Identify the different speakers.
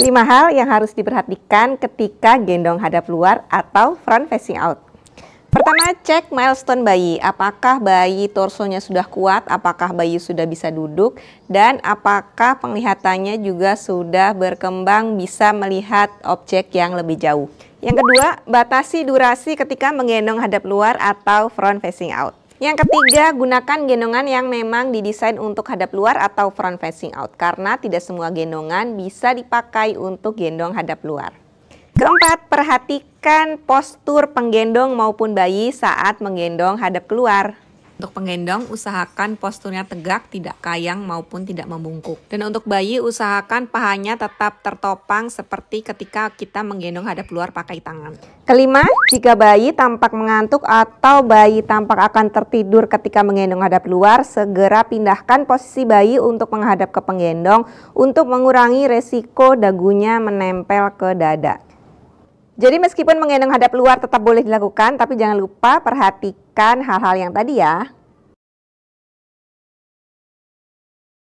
Speaker 1: 5 hal yang harus diperhatikan ketika gendong hadap luar atau front facing out. Pertama, cek milestone bayi. Apakah bayi torsonya sudah kuat, apakah bayi sudah bisa duduk, dan apakah penglihatannya juga sudah berkembang bisa melihat objek yang lebih jauh. Yang kedua, batasi durasi ketika menggendong hadap luar atau front facing out. Yang ketiga, gunakan gendongan yang memang didesain untuk hadap luar atau front facing out karena tidak semua gendongan bisa dipakai untuk gendong hadap luar. Keempat, perhatikan postur penggendong maupun bayi saat menggendong hadap keluar. Untuk penggendong, usahakan posturnya tegak, tidak kayang maupun tidak membungkuk. Dan untuk bayi, usahakan pahanya tetap tertopang seperti ketika kita menggendong hadap luar pakai tangan. Kelima, jika bayi tampak mengantuk atau bayi tampak akan tertidur ketika menggendong hadap luar, segera pindahkan posisi bayi untuk menghadap ke penggendong untuk mengurangi resiko dagunya menempel ke dada. Jadi meskipun menggendong hadap luar tetap boleh dilakukan, tapi jangan lupa perhatikan hal-hal yang tadi ya.